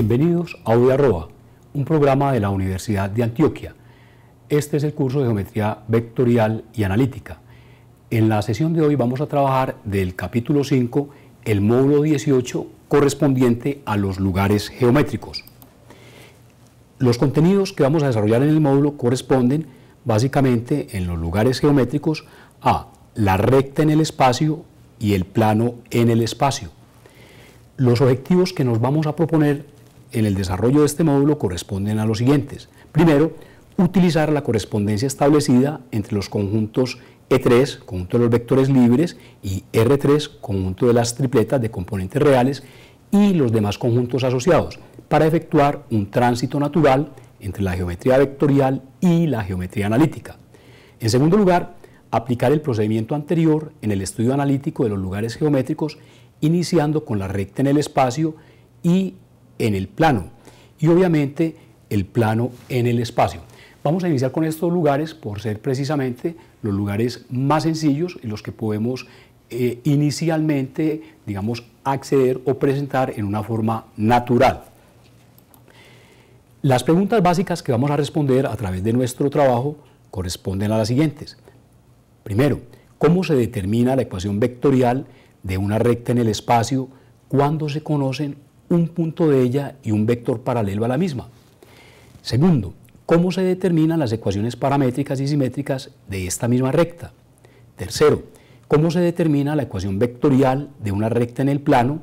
Bienvenidos a audio un programa de la Universidad de Antioquia. Este es el curso de Geometría Vectorial y Analítica. En la sesión de hoy vamos a trabajar del capítulo 5, el módulo 18, correspondiente a los lugares geométricos. Los contenidos que vamos a desarrollar en el módulo corresponden básicamente en los lugares geométricos a la recta en el espacio y el plano en el espacio. Los objetivos que nos vamos a proponer en el desarrollo de este módulo corresponden a los siguientes. Primero, utilizar la correspondencia establecida entre los conjuntos E3, conjunto de los vectores libres, y R3, conjunto de las tripletas de componentes reales, y los demás conjuntos asociados, para efectuar un tránsito natural entre la geometría vectorial y la geometría analítica. En segundo lugar, aplicar el procedimiento anterior en el estudio analítico de los lugares geométricos, iniciando con la recta en el espacio y en el plano y obviamente el plano en el espacio. Vamos a iniciar con estos lugares por ser precisamente los lugares más sencillos y los que podemos eh, inicialmente, digamos, acceder o presentar en una forma natural. Las preguntas básicas que vamos a responder a través de nuestro trabajo corresponden a las siguientes. Primero, ¿cómo se determina la ecuación vectorial de una recta en el espacio cuando se conocen un punto de ella y un vector paralelo a la misma. Segundo, ¿cómo se determinan las ecuaciones paramétricas y simétricas de esta misma recta? Tercero, ¿cómo se determina la ecuación vectorial de una recta en el plano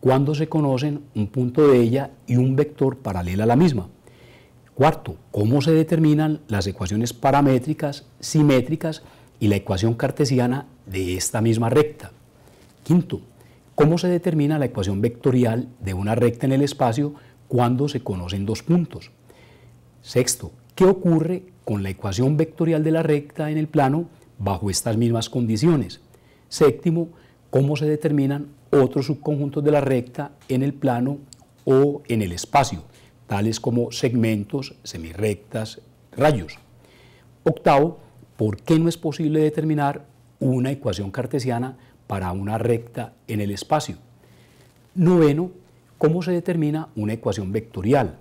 cuando se conocen un punto de ella y un vector paralelo a la misma? Cuarto, ¿cómo se determinan las ecuaciones paramétricas, simétricas y la ecuación cartesiana de esta misma recta? Quinto, ¿Cómo se determina la ecuación vectorial de una recta en el espacio cuando se conocen dos puntos? Sexto, ¿qué ocurre con la ecuación vectorial de la recta en el plano bajo estas mismas condiciones? Séptimo, ¿cómo se determinan otros subconjuntos de la recta en el plano o en el espacio, tales como segmentos, semirrectas, rayos? Octavo, ¿por qué no es posible determinar una ecuación cartesiana para una recta en el espacio. Noveno, cómo se determina una ecuación vectorial,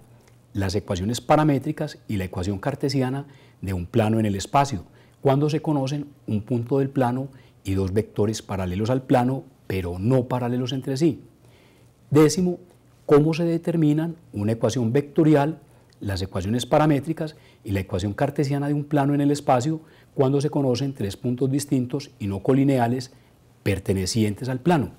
las ecuaciones paramétricas y la ecuación cartesiana de un plano en el espacio, cuando se conocen un punto del plano y dos vectores paralelos al plano, pero no paralelos entre sí. Décimo, cómo se determinan una ecuación vectorial, las ecuaciones paramétricas y la ecuación cartesiana de un plano en el espacio, cuando se conocen tres puntos distintos y no colineales, pertenecientes al plano.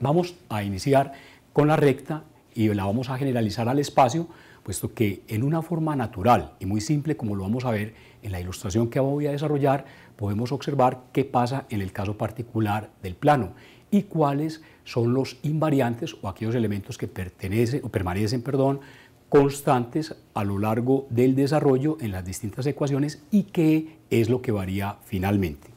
Vamos a iniciar con la recta y la vamos a generalizar al espacio, puesto que en una forma natural y muy simple, como lo vamos a ver en la ilustración que voy a desarrollar, podemos observar qué pasa en el caso particular del plano y cuáles son los invariantes o aquellos elementos que pertenecen, o permanecen perdón, constantes a lo largo del desarrollo en las distintas ecuaciones y qué es lo que varía finalmente.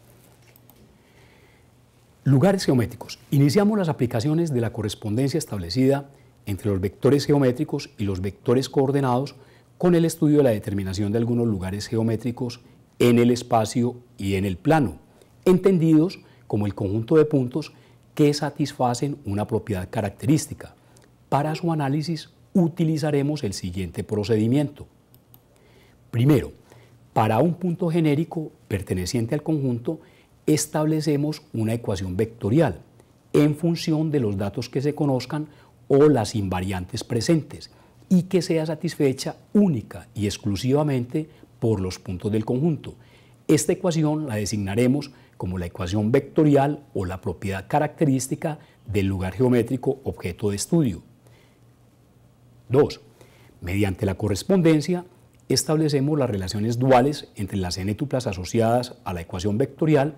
Lugares geométricos. Iniciamos las aplicaciones de la correspondencia establecida entre los vectores geométricos y los vectores coordenados con el estudio de la determinación de algunos lugares geométricos en el espacio y en el plano, entendidos como el conjunto de puntos que satisfacen una propiedad característica. Para su análisis utilizaremos el siguiente procedimiento. Primero, para un punto genérico perteneciente al conjunto, establecemos una ecuación vectorial en función de los datos que se conozcan o las invariantes presentes y que sea satisfecha única y exclusivamente por los puntos del conjunto. Esta ecuación la designaremos como la ecuación vectorial o la propiedad característica del lugar geométrico objeto de estudio. 2. Mediante la correspondencia establecemos las relaciones duales entre las n-tuplas asociadas a la ecuación vectorial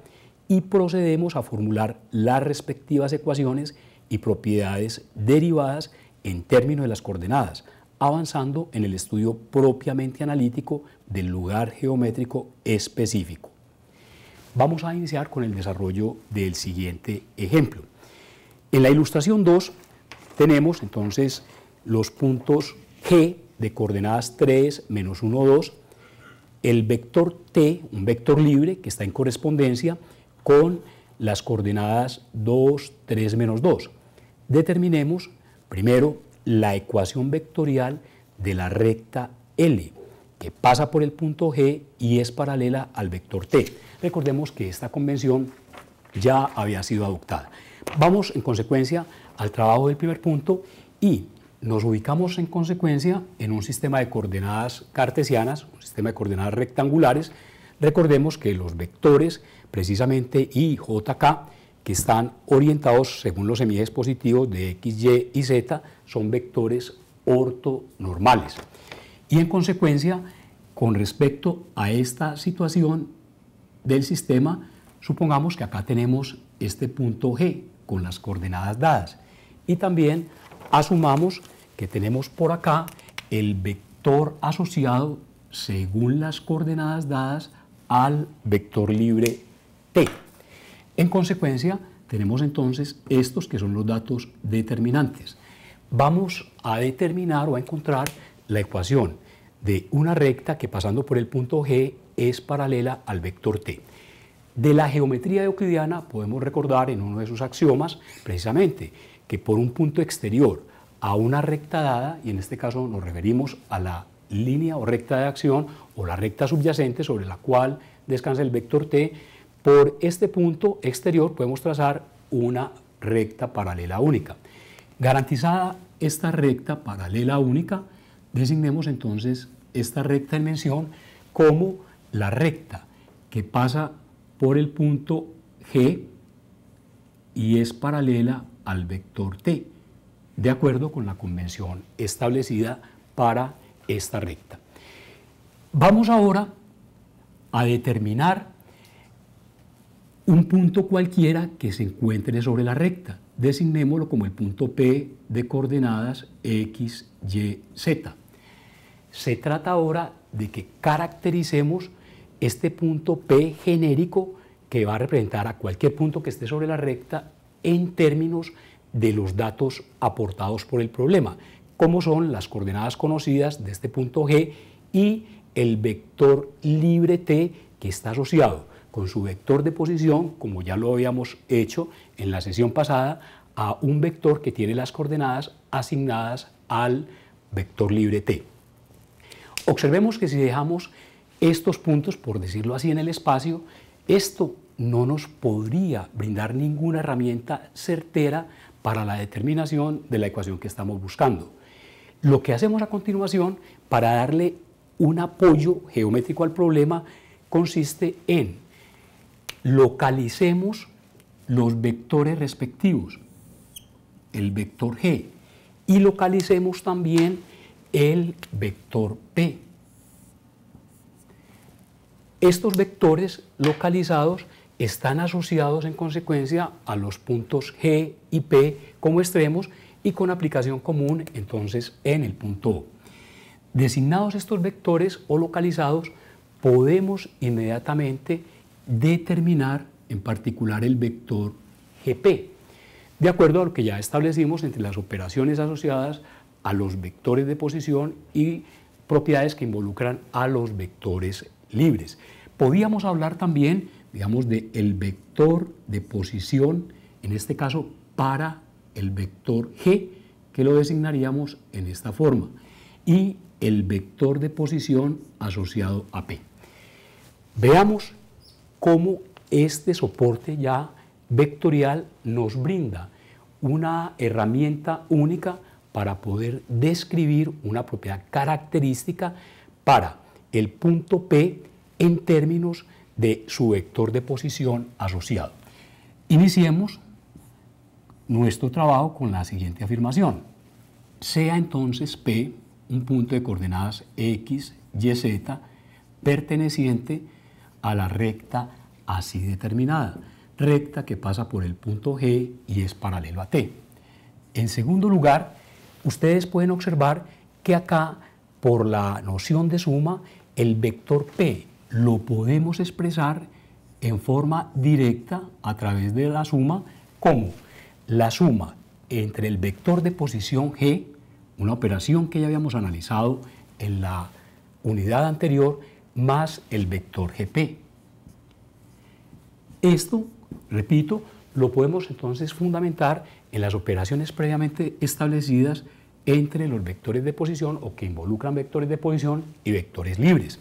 y procedemos a formular las respectivas ecuaciones y propiedades derivadas en términos de las coordenadas, avanzando en el estudio propiamente analítico del lugar geométrico específico. Vamos a iniciar con el desarrollo del siguiente ejemplo. En la ilustración 2 tenemos entonces los puntos G de coordenadas 3, menos 1, 2, el vector t, un vector libre que está en correspondencia con las coordenadas 2, 3 menos 2. Determinemos primero la ecuación vectorial de la recta L, que pasa por el punto G y es paralela al vector T. Recordemos que esta convención ya había sido adoptada. Vamos, en consecuencia, al trabajo del primer punto y nos ubicamos, en consecuencia, en un sistema de coordenadas cartesianas, un sistema de coordenadas rectangulares. Recordemos que los vectores precisamente, I, J, K, que están orientados, según los semijes positivos de X, Y y Z, son vectores ortonormales. Y en consecuencia, con respecto a esta situación del sistema, supongamos que acá tenemos este punto G con las coordenadas dadas. Y también asumamos que tenemos por acá el vector asociado según las coordenadas dadas al vector libre en consecuencia, tenemos entonces estos que son los datos determinantes. Vamos a determinar o a encontrar la ecuación de una recta que pasando por el punto G es paralela al vector t. De la geometría euclidiana podemos recordar en uno de sus axiomas precisamente que por un punto exterior a una recta dada, y en este caso nos referimos a la línea o recta de acción o la recta subyacente sobre la cual descansa el vector t, por este punto exterior podemos trazar una recta paralela única. Garantizada esta recta paralela única, designemos entonces esta recta en mención como la recta que pasa por el punto G y es paralela al vector T, de acuerdo con la convención establecida para esta recta. Vamos ahora a determinar un punto cualquiera que se encuentre sobre la recta. Designémoslo como el punto P de coordenadas X, Y, Z. Se trata ahora de que caractericemos este punto P genérico que va a representar a cualquier punto que esté sobre la recta en términos de los datos aportados por el problema, como son las coordenadas conocidas de este punto G y el vector libre T que está asociado con su vector de posición, como ya lo habíamos hecho en la sesión pasada, a un vector que tiene las coordenadas asignadas al vector libre t. Observemos que si dejamos estos puntos, por decirlo así, en el espacio, esto no nos podría brindar ninguna herramienta certera para la determinación de la ecuación que estamos buscando. Lo que hacemos a continuación para darle un apoyo geométrico al problema consiste en localicemos los vectores respectivos, el vector G, y localicemos también el vector P. Estos vectores localizados están asociados en consecuencia a los puntos G y P como extremos y con aplicación común entonces en el punto O. Designados estos vectores o localizados, podemos inmediatamente determinar en particular el vector GP, de acuerdo a lo que ya establecimos entre las operaciones asociadas a los vectores de posición y propiedades que involucran a los vectores libres. Podíamos hablar también, digamos, de el vector de posición, en este caso para el vector G, que lo designaríamos en esta forma, y el vector de posición asociado a P. Veamos cómo este soporte ya vectorial nos brinda una herramienta única para poder describir una propiedad característica para el punto P en términos de su vector de posición asociado. Iniciemos nuestro trabajo con la siguiente afirmación. Sea entonces P un punto de coordenadas x, y, z perteneciente a la recta así determinada, recta que pasa por el punto G y es paralelo a T. En segundo lugar, ustedes pueden observar que acá, por la noción de suma, el vector P lo podemos expresar en forma directa a través de la suma como la suma entre el vector de posición G, una operación que ya habíamos analizado en la unidad anterior, más el vector GP. Esto, repito, lo podemos entonces fundamentar en las operaciones previamente establecidas entre los vectores de posición o que involucran vectores de posición y vectores libres.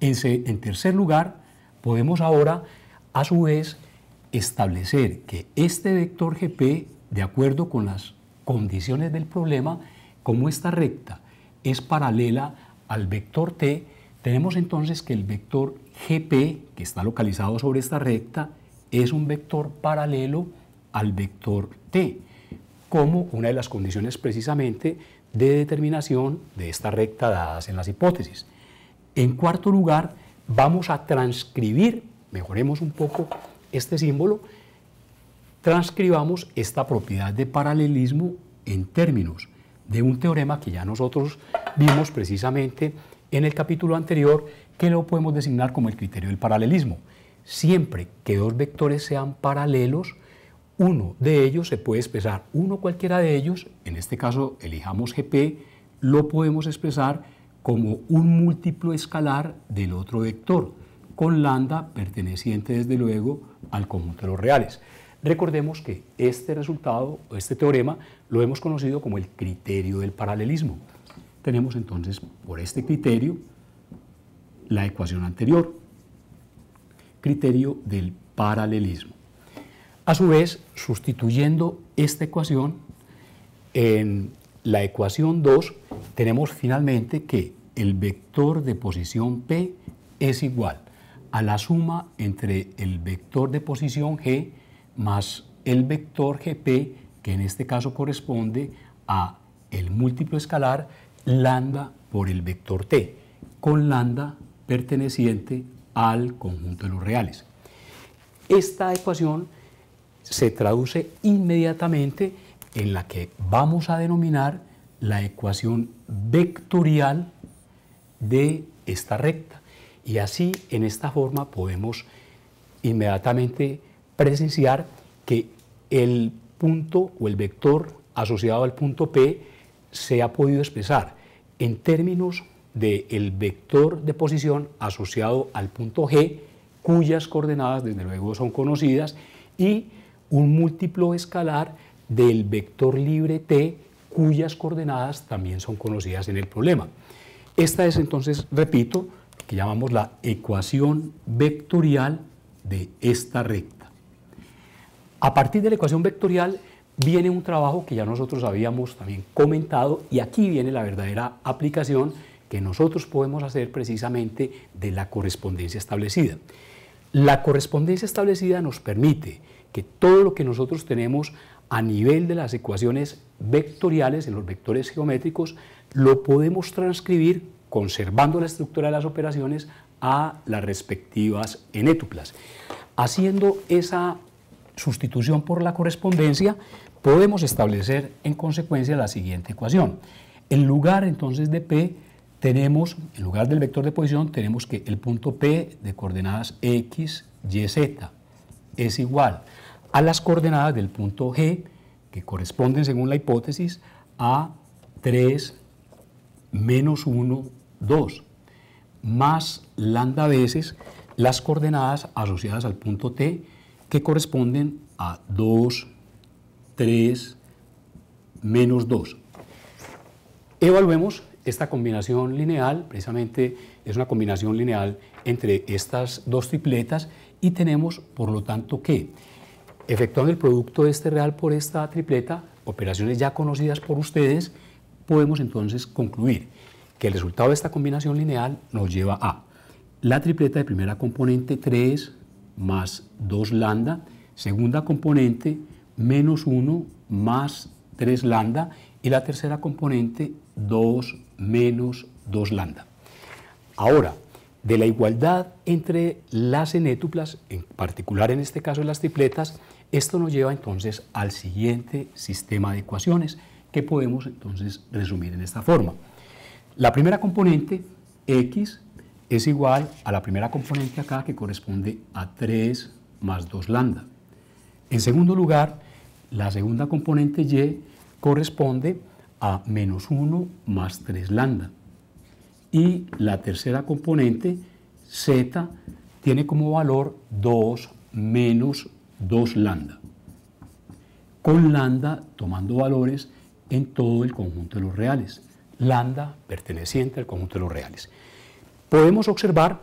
En, tercer lugar, podemos ahora, a su vez, establecer que este vector GP, de acuerdo con las condiciones del problema, como esta recta es paralela al vector T, tenemos entonces que el vector GP, que está localizado sobre esta recta, es un vector paralelo al vector T, como una de las condiciones precisamente de determinación de esta recta dadas en las hipótesis. En cuarto lugar, vamos a transcribir, mejoremos un poco este símbolo, transcribamos esta propiedad de paralelismo en términos de un teorema que ya nosotros vimos precisamente en el capítulo anterior que lo podemos designar como el criterio del paralelismo. Siempre que dos vectores sean paralelos, uno de ellos se puede expresar, uno cualquiera de ellos, en este caso elijamos GP, lo podemos expresar como un múltiplo escalar del otro vector, con lambda perteneciente desde luego al conjunto de los reales. Recordemos que este resultado, este teorema, lo hemos conocido como el criterio del paralelismo. Tenemos entonces, por este criterio, la ecuación anterior, criterio del paralelismo. A su vez, sustituyendo esta ecuación en la ecuación 2, tenemos finalmente que el vector de posición P es igual a la suma entre el vector de posición G más el vector GP, que en este caso corresponde a el múltiplo escalar lambda por el vector t, con lambda perteneciente al conjunto de los reales. Esta ecuación se traduce inmediatamente en la que vamos a denominar la ecuación vectorial de esta recta. Y así, en esta forma, podemos inmediatamente presenciar que el punto o el vector asociado al punto P se ha podido expresar en términos del el vector de posición asociado al punto G, cuyas coordenadas desde luego son conocidas, y un múltiplo escalar del vector libre T, cuyas coordenadas también son conocidas en el problema. Esta es entonces, repito, lo que llamamos la ecuación vectorial de esta recta. A partir de la ecuación vectorial viene un trabajo que ya nosotros habíamos también comentado y aquí viene la verdadera aplicación que nosotros podemos hacer precisamente de la correspondencia establecida. La correspondencia establecida nos permite que todo lo que nosotros tenemos a nivel de las ecuaciones vectoriales, en los vectores geométricos, lo podemos transcribir conservando la estructura de las operaciones a las respectivas enétuplas. Haciendo esa sustitución por la correspondencia, podemos establecer en consecuencia la siguiente ecuación. En lugar entonces de P tenemos, en lugar del vector de posición, tenemos que el punto P de coordenadas X, Y, Z es igual a las coordenadas del punto G, que corresponden según la hipótesis a 3 menos 1, 2, más lambda veces las coordenadas asociadas al punto T, que corresponden a 2, 3 menos 2. Evaluemos esta combinación lineal, precisamente es una combinación lineal entre estas dos tripletas y tenemos, por lo tanto, que efectuando el producto de este real por esta tripleta, operaciones ya conocidas por ustedes, podemos entonces concluir que el resultado de esta combinación lineal nos lleva a la tripleta de primera componente 3 más 2 lambda, segunda componente menos 1 más 3 lambda y la tercera componente 2 menos 2 lambda. Ahora, de la igualdad entre las enétuplas, en particular en este caso las tripletas, esto nos lleva entonces al siguiente sistema de ecuaciones que podemos entonces resumir en esta forma. La primera componente, x, es igual a la primera componente acá que corresponde a 3 más 2 lambda. En segundo lugar, la segunda componente y corresponde a menos 1 más 3 lambda. Y la tercera componente, z, tiene como valor 2 menos 2 lambda, con lambda tomando valores en todo el conjunto de los reales, lambda perteneciente al conjunto de los reales. Podemos observar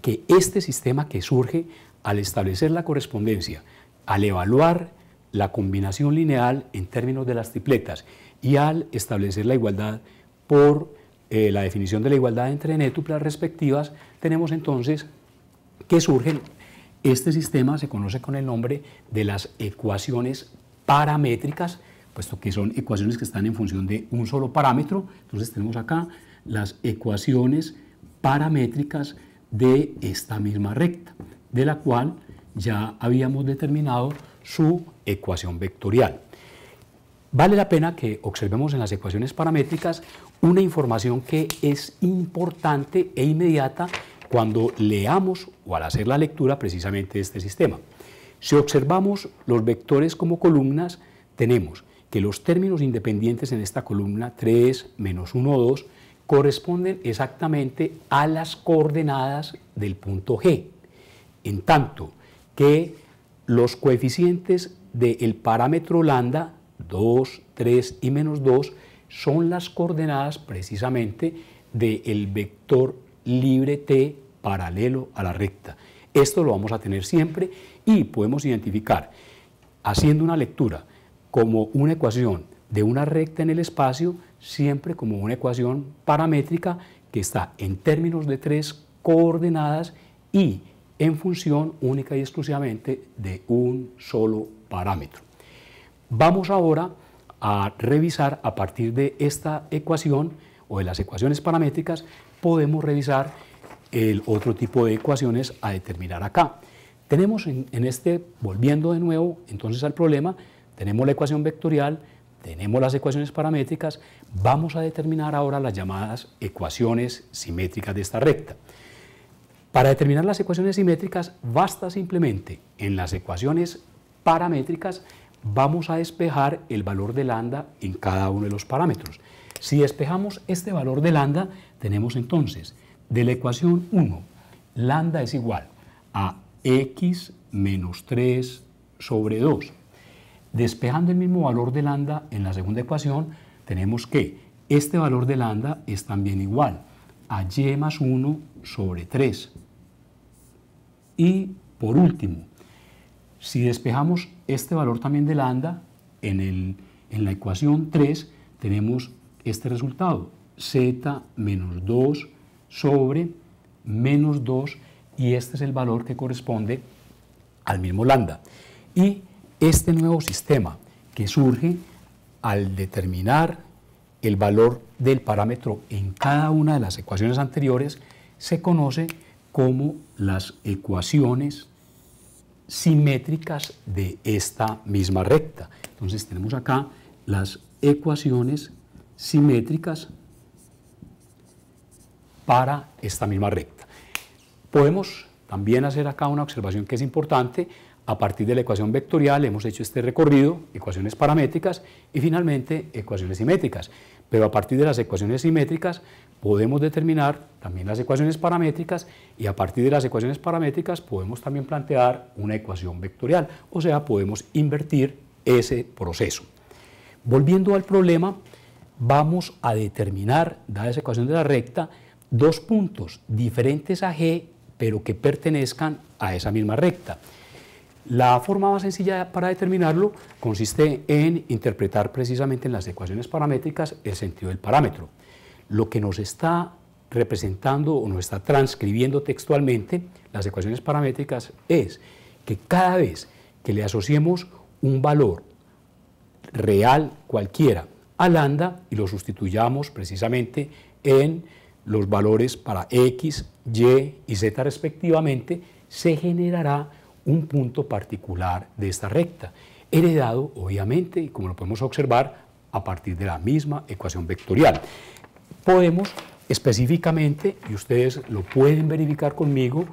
que este sistema que surge al establecer la correspondencia, al evaluar la combinación lineal en términos de las tripletas y al establecer la igualdad por eh, la definición de la igualdad entre nétuplas respectivas, tenemos entonces que surgen, este sistema se conoce con el nombre de las ecuaciones paramétricas, puesto que son ecuaciones que están en función de un solo parámetro, entonces tenemos acá las ecuaciones paramétricas de esta misma recta, de la cual ya habíamos determinado su ecuación vectorial. Vale la pena que observemos en las ecuaciones paramétricas una información que es importante e inmediata cuando leamos o al hacer la lectura precisamente de este sistema. Si observamos los vectores como columnas, tenemos que los términos independientes en esta columna 3, menos 1, 2, corresponden exactamente a las coordenadas del punto G, en tanto que los coeficientes del parámetro lambda 2, 3 y menos 2 son las coordenadas precisamente del vector libre t paralelo a la recta. Esto lo vamos a tener siempre y podemos identificar haciendo una lectura como una ecuación de una recta en el espacio, siempre como una ecuación paramétrica que está en términos de tres coordenadas y en función única y exclusivamente de un solo parámetro. Vamos ahora a revisar a partir de esta ecuación o de las ecuaciones paramétricas, podemos revisar el otro tipo de ecuaciones a determinar acá. Tenemos en, en este, volviendo de nuevo entonces al problema, tenemos la ecuación vectorial, tenemos las ecuaciones paramétricas, vamos a determinar ahora las llamadas ecuaciones simétricas de esta recta. Para determinar las ecuaciones simétricas basta simplemente en las ecuaciones paramétricas vamos a despejar el valor de lambda en cada uno de los parámetros. Si despejamos este valor de lambda, tenemos entonces de la ecuación 1, lambda es igual a x menos 3 sobre 2. Despejando el mismo valor de lambda en la segunda ecuación, tenemos que este valor de lambda es también igual a y más 1 sobre 3. Y por último, si despejamos este valor también de lambda, en, en la ecuación 3 tenemos este resultado, z menos 2 sobre menos 2, y este es el valor que corresponde al mismo lambda. Y este nuevo sistema que surge al determinar el valor del parámetro en cada una de las ecuaciones anteriores se conoce como las ecuaciones simétricas de esta misma recta. Entonces tenemos acá las ecuaciones simétricas para esta misma recta. Podemos también hacer acá una observación que es importante. A partir de la ecuación vectorial hemos hecho este recorrido, ecuaciones paramétricas y finalmente ecuaciones simétricas pero a partir de las ecuaciones simétricas podemos determinar también las ecuaciones paramétricas y a partir de las ecuaciones paramétricas podemos también plantear una ecuación vectorial, o sea, podemos invertir ese proceso. Volviendo al problema, vamos a determinar, dada esa ecuación de la recta, dos puntos diferentes a G, pero que pertenezcan a esa misma recta. La forma más sencilla para determinarlo consiste en interpretar precisamente en las ecuaciones paramétricas el sentido del parámetro. Lo que nos está representando o nos está transcribiendo textualmente las ecuaciones paramétricas es que cada vez que le asociemos un valor real cualquiera a lambda y lo sustituyamos precisamente en los valores para x, y y z respectivamente, se generará un punto particular de esta recta, heredado obviamente, y como lo podemos observar, a partir de la misma ecuación vectorial. Podemos específicamente, y ustedes lo pueden verificar conmigo,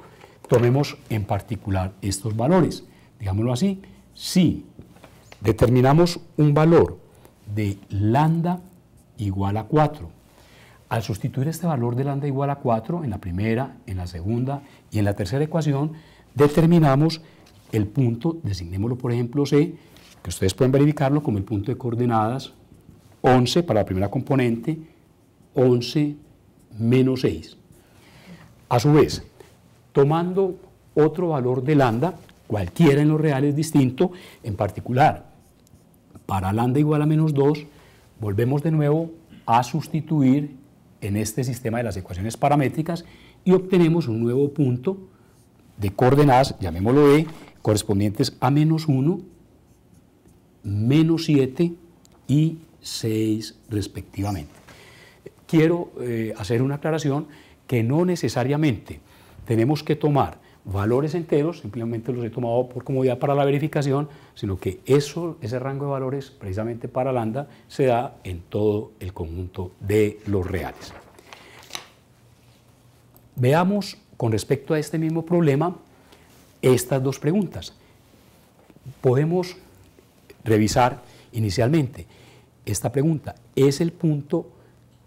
tomemos en particular estos valores. Digámoslo así, si determinamos un valor de lambda igual a 4, al sustituir este valor de lambda igual a 4 en la primera, en la segunda y en la tercera ecuación, determinamos el punto, designémoslo por ejemplo C, que ustedes pueden verificarlo como el punto de coordenadas 11 para la primera componente, 11 menos 6. A su vez, tomando otro valor de lambda, cualquiera en los reales distinto, en particular, para lambda igual a menos 2, volvemos de nuevo a sustituir en este sistema de las ecuaciones paramétricas y obtenemos un nuevo punto de coordenadas, llamémoslo E, correspondientes a menos 1, menos 7 y 6 respectivamente. Quiero eh, hacer una aclaración que no necesariamente tenemos que tomar valores enteros, simplemente los he tomado por comodidad para la verificación, sino que eso, ese rango de valores precisamente para lambda se da en todo el conjunto de los reales. Veamos con respecto a este mismo problema estas dos preguntas. Podemos revisar inicialmente esta pregunta. ¿Es el punto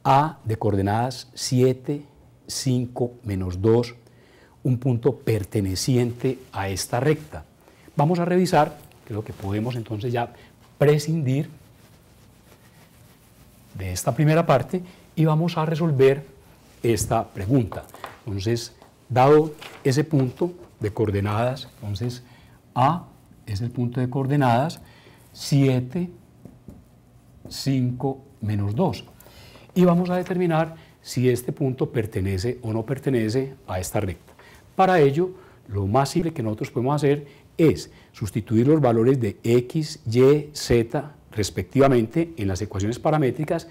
A de coordenadas 7, 5, menos 2 un punto perteneciente a esta recta? Vamos a revisar, creo que podemos entonces ya prescindir de esta primera parte y vamos a resolver esta pregunta. Entonces, Dado ese punto de coordenadas, entonces A es el punto de coordenadas 7, 5, menos 2. Y vamos a determinar si este punto pertenece o no pertenece a esta recta. Para ello, lo más simple que nosotros podemos hacer es sustituir los valores de x, y, z respectivamente en las ecuaciones paramétricas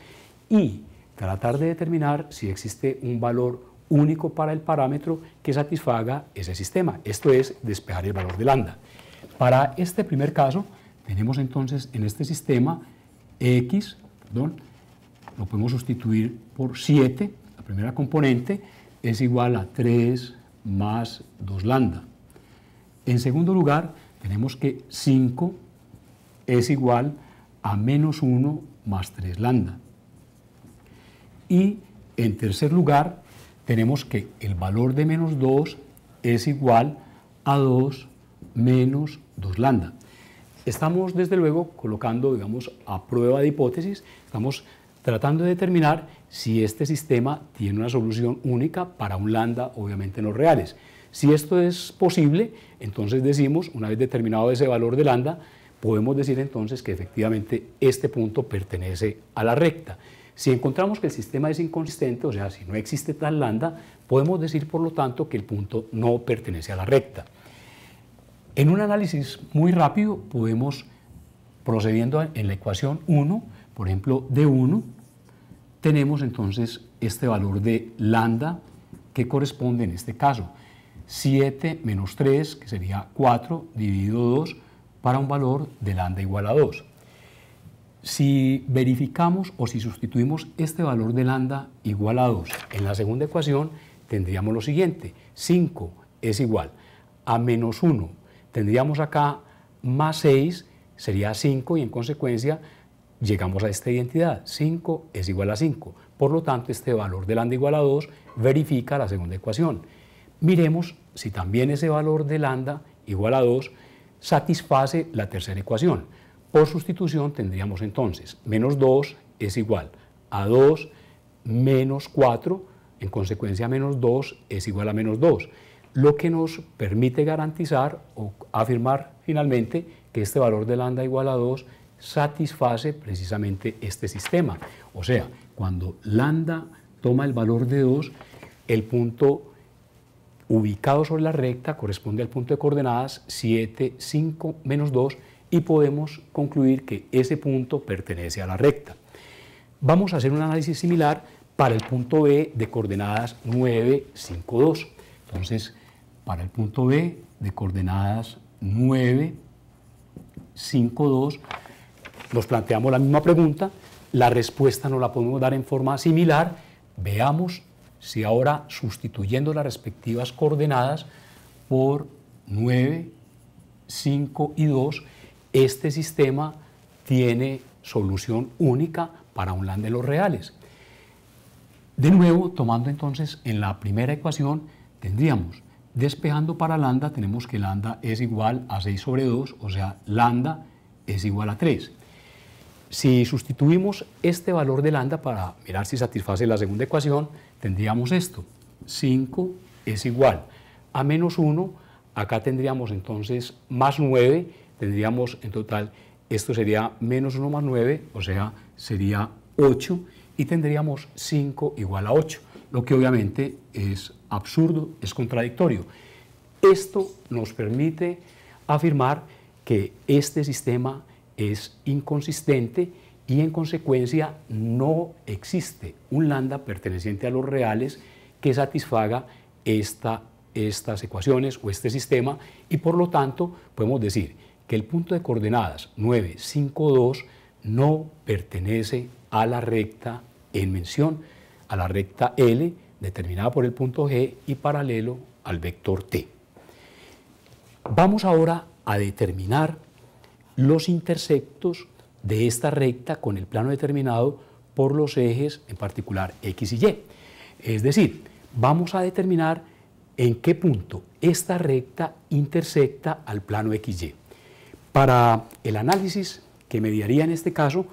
y tratar de determinar si existe un valor único para el parámetro que satisfaga ese sistema. Esto es despejar el valor de lambda. Para este primer caso, tenemos entonces en este sistema x, perdón, lo podemos sustituir por 7, la primera componente, es igual a 3 más 2 lambda. En segundo lugar, tenemos que 5 es igual a menos 1 más 3 lambda. Y en tercer lugar, tenemos que el valor de menos 2 es igual a 2 menos 2 lambda. Estamos, desde luego, colocando, digamos, a prueba de hipótesis, estamos tratando de determinar si este sistema tiene una solución única para un lambda, obviamente los reales. Si esto es posible, entonces decimos, una vez determinado ese valor de lambda, podemos decir entonces que efectivamente este punto pertenece a la recta. Si encontramos que el sistema es inconsistente, o sea, si no existe tal lambda, podemos decir, por lo tanto, que el punto no pertenece a la recta. En un análisis muy rápido podemos, procediendo en la ecuación 1, por ejemplo, de 1, tenemos entonces este valor de lambda que corresponde en este caso 7 menos 3, que sería 4, dividido 2, para un valor de lambda igual a 2. Si verificamos o si sustituimos este valor de lambda igual a 2 en la segunda ecuación, tendríamos lo siguiente, 5 es igual a menos 1, tendríamos acá más 6, sería 5 y en consecuencia llegamos a esta identidad, 5 es igual a 5. Por lo tanto, este valor de lambda igual a 2 verifica la segunda ecuación. Miremos si también ese valor de lambda igual a 2 satisface la tercera ecuación. Por sustitución tendríamos entonces menos 2 es igual a 2 menos 4, en consecuencia menos 2 es igual a menos 2, lo que nos permite garantizar o afirmar finalmente que este valor de lambda igual a 2 satisface precisamente este sistema. O sea, cuando lambda toma el valor de 2, el punto ubicado sobre la recta corresponde al punto de coordenadas 7, 5, menos 2, y podemos concluir que ese punto pertenece a la recta. Vamos a hacer un análisis similar para el punto B de coordenadas 9, 5, 2. Entonces, para el punto B de coordenadas 9, 5, 2, nos planteamos la misma pregunta, la respuesta no la podemos dar en forma similar, veamos si ahora sustituyendo las respectivas coordenadas por 9, 5 y 2, este sistema tiene solución única para un lambda de los reales. De nuevo, tomando entonces en la primera ecuación, tendríamos, despejando para lambda, tenemos que lambda es igual a 6 sobre 2, o sea, lambda es igual a 3. Si sustituimos este valor de lambda para mirar si satisface la segunda ecuación, tendríamos esto, 5 es igual a menos 1, acá tendríamos entonces más 9, tendríamos en total, esto sería menos 1 más 9, o sea, sería 8, y tendríamos 5 igual a 8, lo que obviamente es absurdo, es contradictorio. Esto nos permite afirmar que este sistema es inconsistente y en consecuencia no existe un lambda perteneciente a los reales que satisfaga estas ecuaciones o este sistema y por lo tanto podemos decir el punto de coordenadas 9, 5, 2 no pertenece a la recta en mención, a la recta L determinada por el punto G y paralelo al vector T. Vamos ahora a determinar los interceptos de esta recta con el plano determinado por los ejes, en particular X y Y. Es decir, vamos a determinar en qué punto esta recta intersecta al plano XY para el análisis que mediaría en este caso,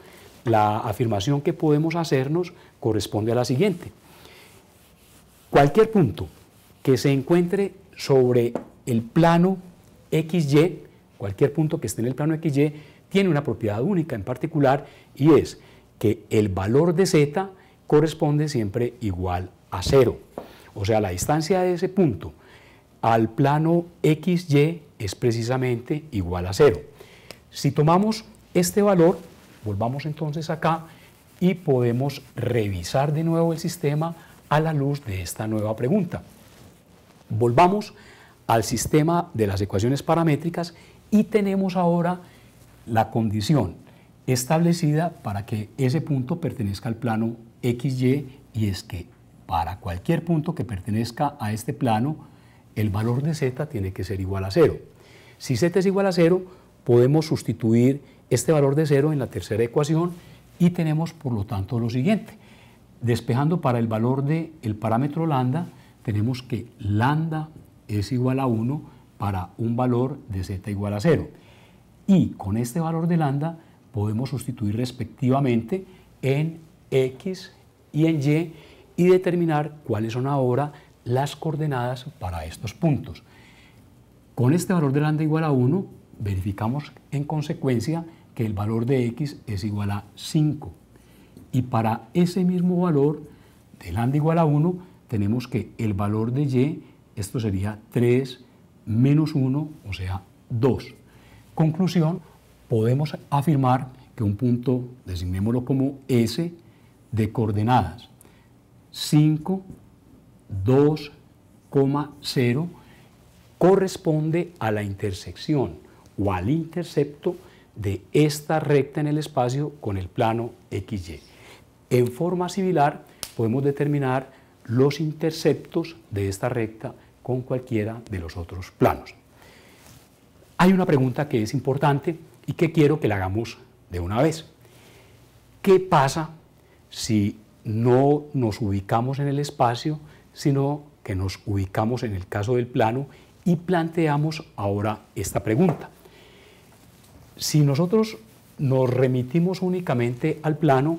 la afirmación que podemos hacernos corresponde a la siguiente. Cualquier punto que se encuentre sobre el plano XY, cualquier punto que esté en el plano XY, tiene una propiedad única en particular y es que el valor de z corresponde siempre igual a cero. O sea, la distancia de ese punto al plano XY es precisamente igual a cero. Si tomamos este valor, volvamos entonces acá y podemos revisar de nuevo el sistema a la luz de esta nueva pregunta. Volvamos al sistema de las ecuaciones paramétricas y tenemos ahora la condición establecida para que ese punto pertenezca al plano XY y es que para cualquier punto que pertenezca a este plano, el valor de z tiene que ser igual a 0. Si z es igual a 0, podemos sustituir este valor de 0 en la tercera ecuación y tenemos, por lo tanto, lo siguiente. Despejando para el valor del el parámetro lambda, tenemos que lambda es igual a 1 para un valor de z igual a 0. Y con este valor de lambda podemos sustituir respectivamente en x y en y y determinar cuáles son ahora las coordenadas para estos puntos. Con este valor de lambda igual a 1, verificamos en consecuencia que el valor de x es igual a 5. Y para ese mismo valor de lambda igual a 1, tenemos que el valor de y, esto sería 3 menos 1, o sea, 2. Conclusión, podemos afirmar que un punto, designémoslo como S, de coordenadas 5, 2,0 corresponde a la intersección o al intercepto de esta recta en el espacio con el plano XY. En forma similar podemos determinar los interceptos de esta recta con cualquiera de los otros planos. Hay una pregunta que es importante y que quiero que la hagamos de una vez. ¿Qué pasa si no nos ubicamos en el espacio, sino que nos ubicamos en el caso del plano y planteamos ahora esta pregunta. Si nosotros nos remitimos únicamente al plano,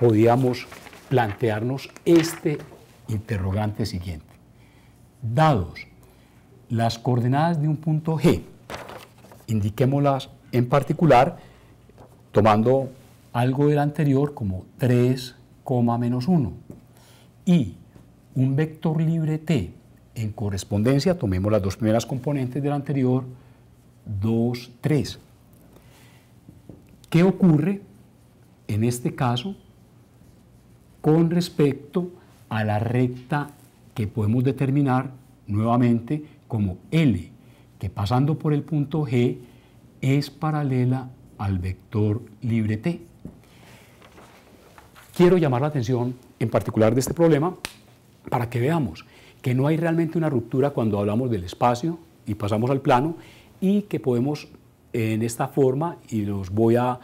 podíamos plantearnos este interrogante siguiente. Dados las coordenadas de un punto G, indiquémoslas en particular tomando algo del anterior como 3, menos 1 y un vector libre T en correspondencia, tomemos las dos primeras componentes del anterior, 2, 3. ¿Qué ocurre en este caso con respecto a la recta que podemos determinar nuevamente como L, que pasando por el punto G es paralela al vector libre T? Quiero llamar la atención en particular de este problema para que veamos que no hay realmente una ruptura cuando hablamos del espacio y pasamos al plano y que podemos en esta forma, y los voy a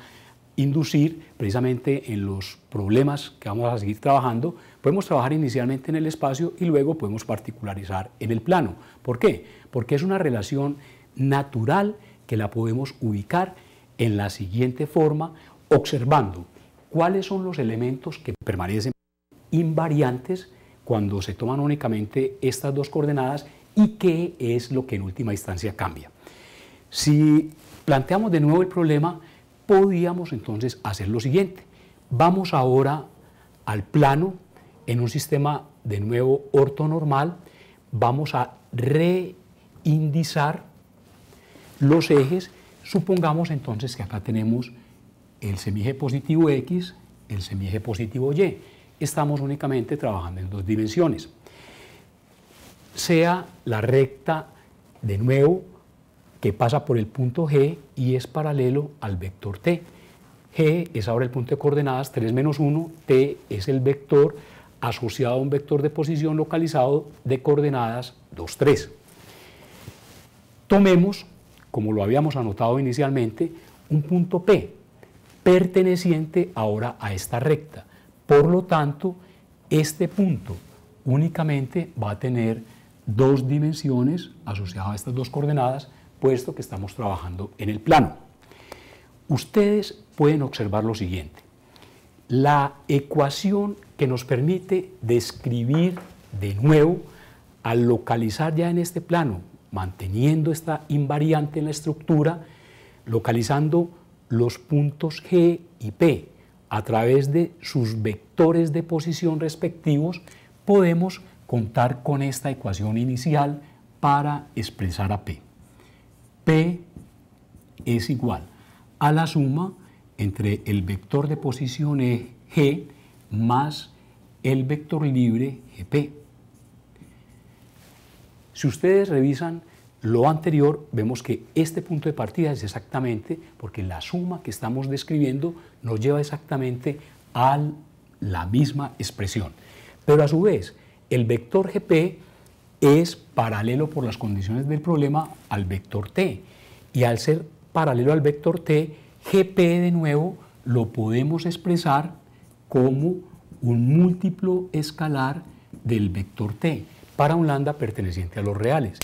inducir precisamente en los problemas que vamos a seguir trabajando, podemos trabajar inicialmente en el espacio y luego podemos particularizar en el plano. ¿Por qué? Porque es una relación natural que la podemos ubicar en la siguiente forma, observando cuáles son los elementos que permanecen invariantes cuando se toman únicamente estas dos coordenadas y qué es lo que en última instancia cambia. Si planteamos de nuevo el problema, podríamos entonces hacer lo siguiente. Vamos ahora al plano en un sistema de nuevo ortonormal, vamos a reindizar los ejes. Supongamos entonces que acá tenemos el semieje positivo X, el semieje positivo Y estamos únicamente trabajando en dos dimensiones. Sea la recta, de nuevo, que pasa por el punto G y es paralelo al vector t. G es ahora el punto de coordenadas 3 menos 1, t es el vector asociado a un vector de posición localizado de coordenadas 2, 3. Tomemos, como lo habíamos anotado inicialmente, un punto P, perteneciente ahora a esta recta. Por lo tanto, este punto únicamente va a tener dos dimensiones asociadas a estas dos coordenadas, puesto que estamos trabajando en el plano. Ustedes pueden observar lo siguiente. La ecuación que nos permite describir de nuevo, al localizar ya en este plano, manteniendo esta invariante en la estructura, localizando los puntos G y P, a través de sus vectores de posición respectivos, podemos contar con esta ecuación inicial para expresar a P. P es igual a la suma entre el vector de posición e, G más el vector libre GP. Si ustedes revisan lo anterior, vemos que este punto de partida es exactamente porque la suma que estamos describiendo nos lleva exactamente a la misma expresión. Pero a su vez, el vector GP es paralelo por las condiciones del problema al vector T. Y al ser paralelo al vector T, GP de nuevo lo podemos expresar como un múltiplo escalar del vector T para un lambda perteneciente a los reales.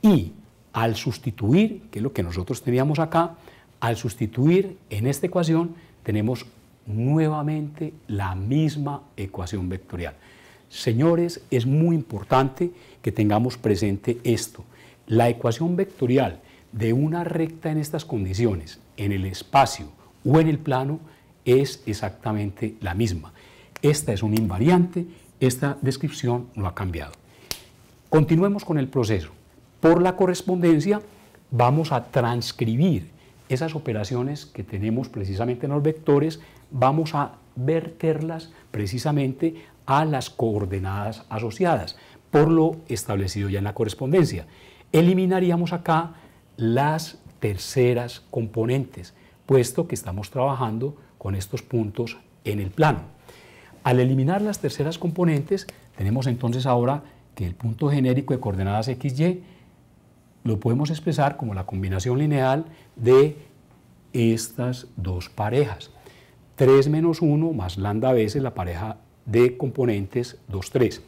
Y al sustituir, que es lo que nosotros teníamos acá, al sustituir en esta ecuación tenemos nuevamente la misma ecuación vectorial. Señores, es muy importante que tengamos presente esto. La ecuación vectorial de una recta en estas condiciones, en el espacio o en el plano, es exactamente la misma. Esta es una invariante, esta descripción no ha cambiado. Continuemos con el proceso. Por la correspondencia vamos a transcribir esas operaciones que tenemos precisamente en los vectores, vamos a verterlas precisamente a las coordenadas asociadas, por lo establecido ya en la correspondencia. Eliminaríamos acá las terceras componentes, puesto que estamos trabajando con estos puntos en el plano. Al eliminar las terceras componentes, tenemos entonces ahora que el punto genérico de coordenadas XY lo podemos expresar como la combinación lineal de estas dos parejas. 3 menos 1 más lambda veces la pareja de componentes 2, 3.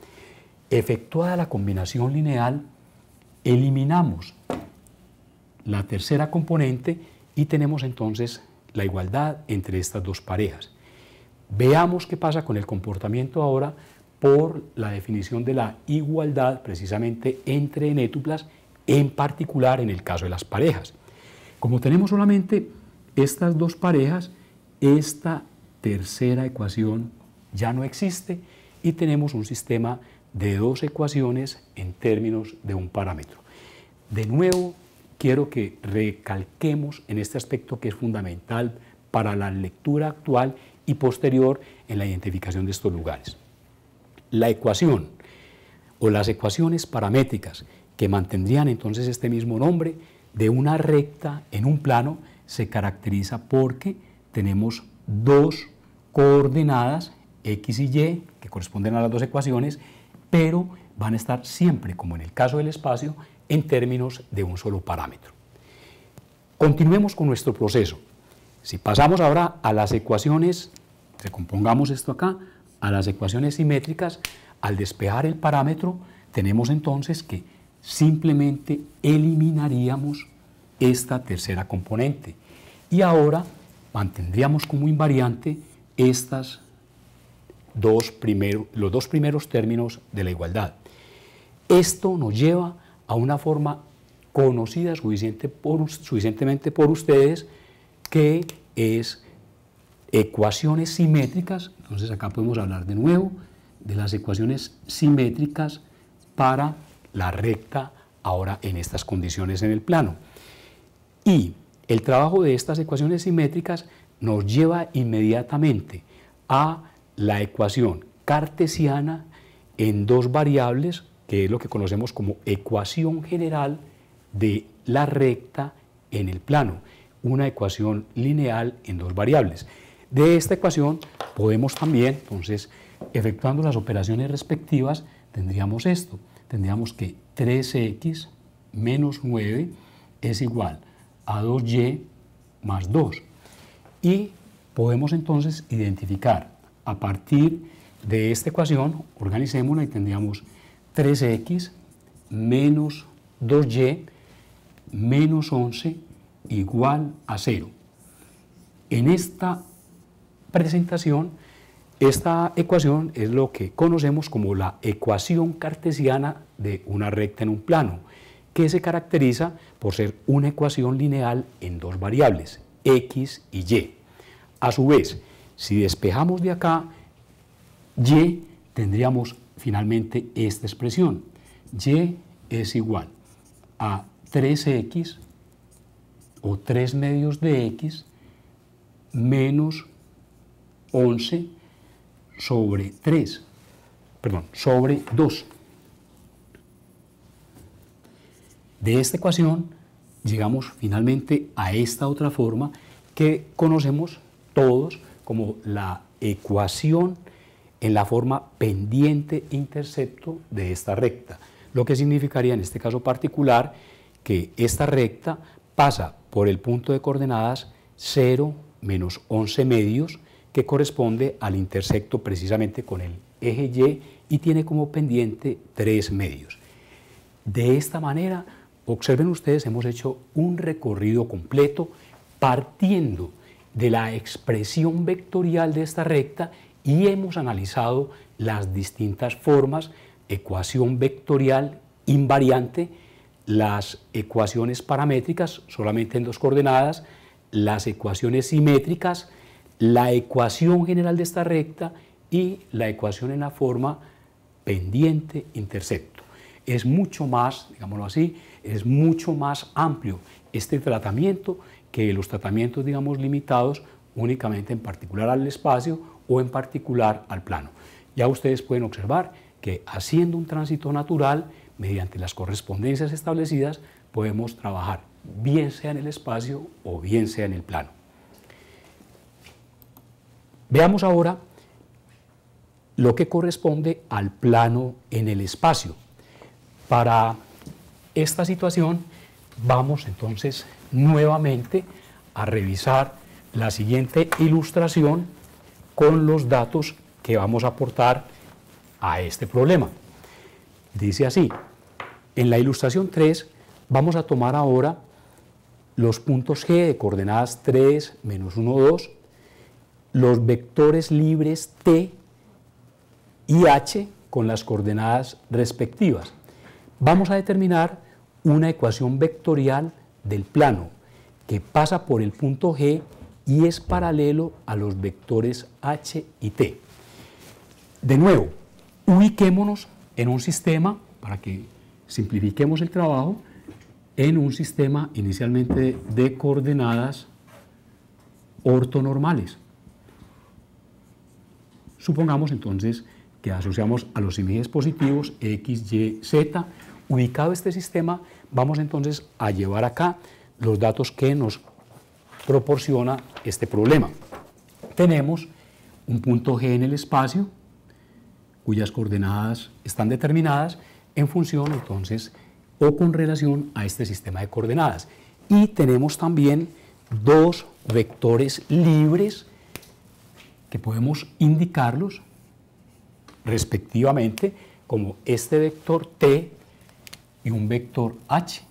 Efectuada la combinación lineal, eliminamos la tercera componente y tenemos entonces la igualdad entre estas dos parejas. Veamos qué pasa con el comportamiento ahora por la definición de la igualdad precisamente entre nétuplas en particular en el caso de las parejas. Como tenemos solamente estas dos parejas, esta tercera ecuación ya no existe y tenemos un sistema de dos ecuaciones en términos de un parámetro. De nuevo, quiero que recalquemos en este aspecto que es fundamental para la lectura actual y posterior en la identificación de estos lugares. La ecuación o las ecuaciones paramétricas que mantendrían entonces este mismo nombre, de una recta en un plano se caracteriza porque tenemos dos coordenadas, x y y, que corresponden a las dos ecuaciones, pero van a estar siempre, como en el caso del espacio, en términos de un solo parámetro. Continuemos con nuestro proceso. Si pasamos ahora a las ecuaciones, recompongamos esto acá, a las ecuaciones simétricas, al despejar el parámetro, tenemos entonces que simplemente eliminaríamos esta tercera componente. Y ahora mantendríamos como invariante estas dos los dos primeros términos de la igualdad. Esto nos lleva a una forma conocida suficientemente por ustedes que es ecuaciones simétricas. Entonces acá podemos hablar de nuevo de las ecuaciones simétricas para la recta ahora en estas condiciones en el plano. Y el trabajo de estas ecuaciones simétricas nos lleva inmediatamente a la ecuación cartesiana en dos variables, que es lo que conocemos como ecuación general de la recta en el plano, una ecuación lineal en dos variables. De esta ecuación podemos también, entonces, efectuando las operaciones respectivas, tendríamos esto tendríamos que 3x menos 9 es igual a 2y más 2. Y podemos entonces identificar a partir de esta ecuación, organicémosla y tendríamos 3x menos 2y menos 11 igual a 0. En esta presentación esta ecuación es lo que conocemos como la ecuación cartesiana de una recta en un plano, que se caracteriza por ser una ecuación lineal en dos variables, x y y. A su vez, si despejamos de acá y, tendríamos finalmente esta expresión. y es igual a 3x o 3 medios de x menos 11 sobre 3, perdón, sobre 2. De esta ecuación llegamos finalmente a esta otra forma que conocemos todos como la ecuación en la forma pendiente-intercepto de esta recta, lo que significaría en este caso particular que esta recta pasa por el punto de coordenadas 0 menos 11 medios, que corresponde al intersecto precisamente con el eje Y y tiene como pendiente tres medios. De esta manera, observen ustedes, hemos hecho un recorrido completo partiendo de la expresión vectorial de esta recta y hemos analizado las distintas formas, ecuación vectorial invariante, las ecuaciones paramétricas solamente en dos coordenadas, las ecuaciones simétricas, la ecuación general de esta recta y la ecuación en la forma pendiente-intercepto. Es mucho más, digámoslo así, es mucho más amplio este tratamiento que los tratamientos, digamos, limitados únicamente en particular al espacio o en particular al plano. Ya ustedes pueden observar que haciendo un tránsito natural, mediante las correspondencias establecidas, podemos trabajar bien sea en el espacio o bien sea en el plano. Veamos ahora lo que corresponde al plano en el espacio. Para esta situación vamos entonces nuevamente a revisar la siguiente ilustración con los datos que vamos a aportar a este problema. Dice así, en la ilustración 3 vamos a tomar ahora los puntos G de coordenadas 3, menos 1, 2 los vectores libres T y H con las coordenadas respectivas. Vamos a determinar una ecuación vectorial del plano que pasa por el punto G y es paralelo a los vectores H y T. De nuevo, ubiquémonos en un sistema, para que simplifiquemos el trabajo, en un sistema inicialmente de coordenadas ortonormales. Supongamos entonces que asociamos a los imágenes positivos X, Y, Z. Ubicado este sistema, vamos entonces a llevar acá los datos que nos proporciona este problema. Tenemos un punto G en el espacio, cuyas coordenadas están determinadas en función entonces o con relación a este sistema de coordenadas. Y tenemos también dos vectores libres que podemos indicarlos respectivamente como este vector t y un vector h.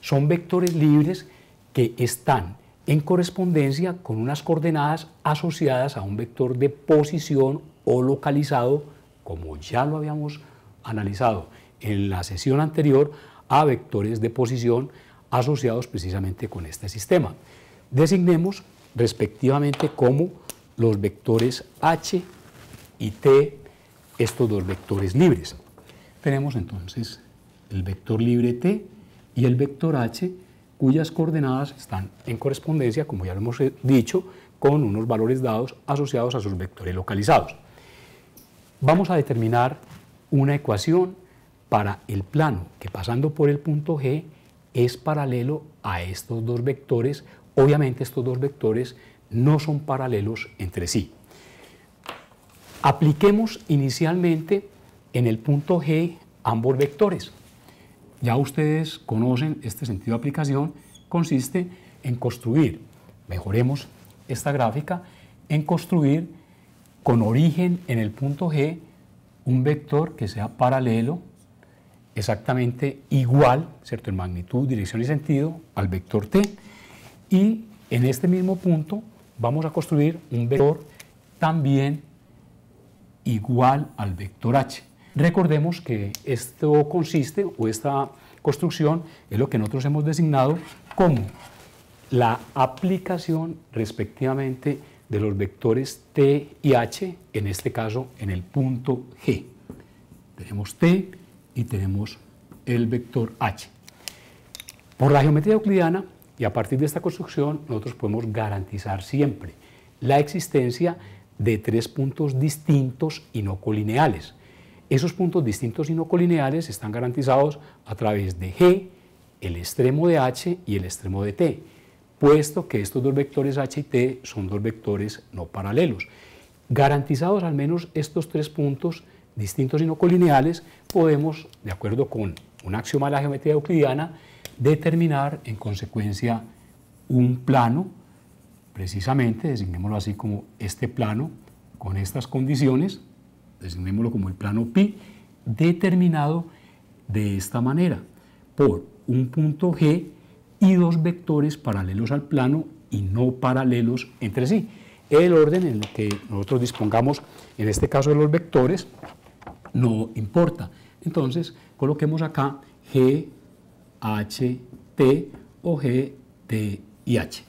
Son vectores libres que están en correspondencia con unas coordenadas asociadas a un vector de posición o localizado, como ya lo habíamos analizado en la sesión anterior, a vectores de posición asociados precisamente con este sistema. Designemos respectivamente como los vectores H y T, estos dos vectores libres. Tenemos entonces el vector libre T y el vector H, cuyas coordenadas están en correspondencia, como ya lo hemos dicho, con unos valores dados asociados a sus vectores localizados. Vamos a determinar una ecuación para el plano que pasando por el punto G es paralelo a estos dos vectores. Obviamente estos dos vectores no son paralelos entre sí. Apliquemos inicialmente en el punto G ambos vectores. Ya ustedes conocen este sentido de aplicación, consiste en construir, mejoremos esta gráfica, en construir con origen en el punto G un vector que sea paralelo, exactamente igual, ¿cierto? en magnitud, dirección y sentido, al vector T, y en este mismo punto vamos a construir un vector también igual al vector h. Recordemos que esto consiste, o esta construcción, es lo que nosotros hemos designado como la aplicación respectivamente de los vectores t y h, en este caso en el punto g. Tenemos t y tenemos el vector h. Por la geometría euclidiana, y a partir de esta construcción nosotros podemos garantizar siempre la existencia de tres puntos distintos y no colineales. Esos puntos distintos y no colineales están garantizados a través de G, el extremo de H y el extremo de T, puesto que estos dos vectores H y T son dos vectores no paralelos. Garantizados al menos estos tres puntos distintos y no colineales, podemos, de acuerdo con un axioma de la geometría euclidiana, determinar en consecuencia un plano, precisamente, designémoslo así como este plano, con estas condiciones, designémoslo como el plano pi, determinado de esta manera, por un punto G y dos vectores paralelos al plano y no paralelos entre sí. El orden en el que nosotros dispongamos, en este caso de los vectores, no importa. Entonces, coloquemos acá G H, T, O, G, T y H.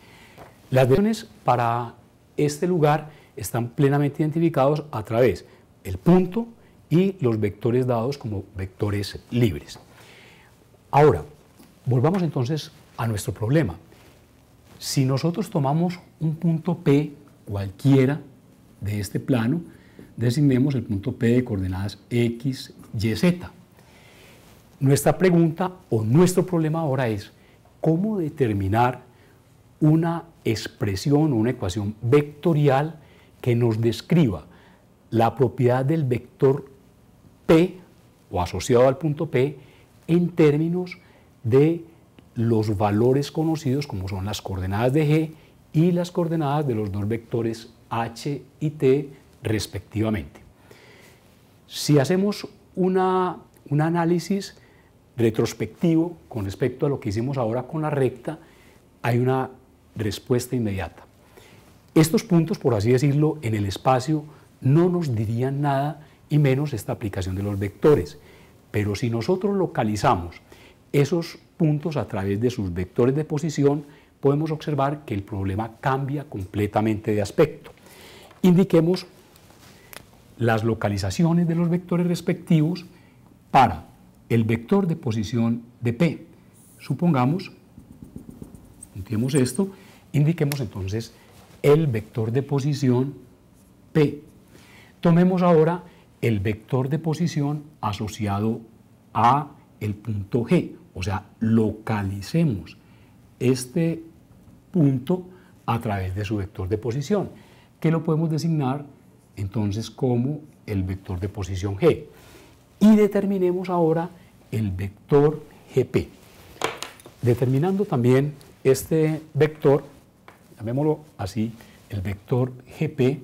Las direcciones para este lugar están plenamente identificados a través del punto y los vectores dados como vectores libres. Ahora, volvamos entonces a nuestro problema. Si nosotros tomamos un punto P cualquiera de este plano, designemos el punto P de coordenadas X, Y, Z. Nuestra pregunta o nuestro problema ahora es cómo determinar una expresión o una ecuación vectorial que nos describa la propiedad del vector P o asociado al punto P en términos de los valores conocidos como son las coordenadas de G y las coordenadas de los dos vectores H y T respectivamente. Si hacemos un análisis retrospectivo con respecto a lo que hicimos ahora con la recta, hay una respuesta inmediata. Estos puntos, por así decirlo, en el espacio no nos dirían nada y menos esta aplicación de los vectores. Pero si nosotros localizamos esos puntos a través de sus vectores de posición, podemos observar que el problema cambia completamente de aspecto. Indiquemos las localizaciones de los vectores respectivos para el vector de posición de P. Supongamos, esto, indiquemos entonces el vector de posición P. Tomemos ahora el vector de posición asociado a el punto G, o sea, localicemos este punto a través de su vector de posición, que lo podemos designar entonces como el vector de posición G y determinemos ahora el vector GP. Determinando también este vector, llamémoslo así, el vector GP,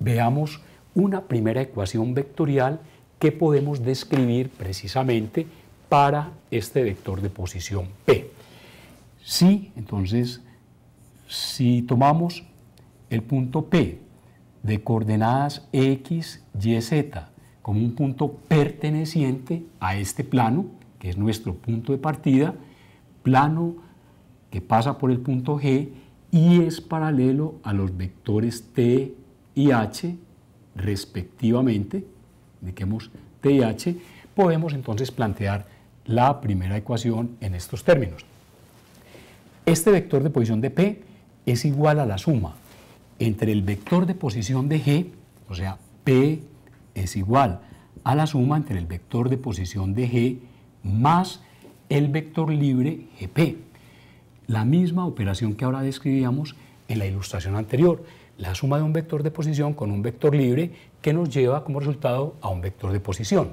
veamos una primera ecuación vectorial que podemos describir precisamente para este vector de posición P. Si, entonces, si tomamos el punto P de coordenadas x, y, z como un punto perteneciente a este plano, que es nuestro punto de partida, plano que pasa por el punto G y es paralelo a los vectores T y H respectivamente, de T y H, podemos entonces plantear la primera ecuación en estos términos. Este vector de posición de P es igual a la suma entre el vector de posición de G, o sea, P es igual a la suma entre el vector de posición de G más el vector libre GP. La misma operación que ahora describíamos en la ilustración anterior, la suma de un vector de posición con un vector libre que nos lleva como resultado a un vector de posición.